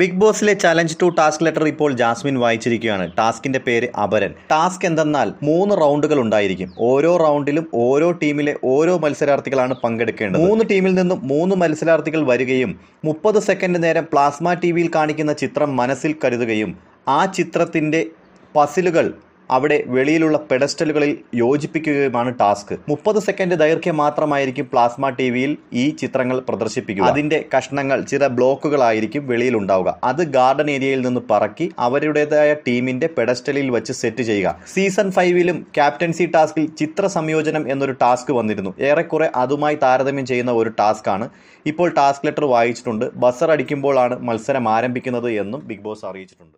big ബോസിലെ challenge to task letter ഇപ്പോൾ Jasmine വായിച്ചിരിക്കുകയാണ് ടാസ്കിന്റെ പേര് അപരൻ ടാസ്ക് എന്തെന്നാൽ മൂന്ന് റൗണ്ടുകൾ ഉണ്ടായിരിക്കും ഓരോ റൗണ്ടിലും ഓരോ ടീമിലെ ഓരോ മത്സരാർത്ഥികളാണ് പങ്കെടുക്കേണ്ടത് മൂന്ന് ടീമിൽ നിന്നും മൂന്ന് മത്സരാർത്ഥികൾ വരികയും മുപ്പത് സെക്കൻഡ് നേരം പ്ലാസ്മ ടി വിയിൽ കാണിക്കുന്ന ചിത്രം മനസ്സിൽ കരുതുകയും ആ ചിത്രത്തിന്റെ പസിലുകൾ അവിടെ വെളിയിലുള്ള പെഡസ്റ്റലുകളിൽ യോജിപ്പിക്കുകയുമാണ് ടാസ്ക് മുപ്പത് സെക്കൻഡ് ദൈർഘ്യം മാത്രമായിരിക്കും പ്ലാസ്മ ടി വിയിൽ ഈ ചിത്രങ്ങൾ പ്രദർശിപ്പിക്കുക അതിന്റെ കഷ്ണങ്ങൾ ചില ബ്ലോക്കുകളായിരിക്കും വെളിയിൽ ഉണ്ടാവുക അത് ഗാർഡൻ ഏരിയയിൽ നിന്ന് പറക്കി അവരുടേതായ ടീമിന്റെ പെഡസ്റ്റലിൽ വെച്ച് സെറ്റ് ചെയ്യുക സീസൺ ഫൈവിലും ക്യാപ്റ്റൻസി ടാസ്കിൽ ചിത്ര സംയോജനം എന്നൊരു ടാസ്ക് വന്നിരുന്നു ഏറെക്കുറെ അതുമായി താരതമ്യം ചെയ്യുന്ന ഒരു ടാസ്ക് ആണ് ഇപ്പോൾ ടാസ്ക് ലെറ്റർ വായിച്ചിട്ടുണ്ട് ബസർ അടിക്കുമ്പോഴാണ് മത്സരം ആരംഭിക്കുന്നത് എന്നും ബിഗ് ബോസ് അറിയിച്ചിട്ടുണ്ട്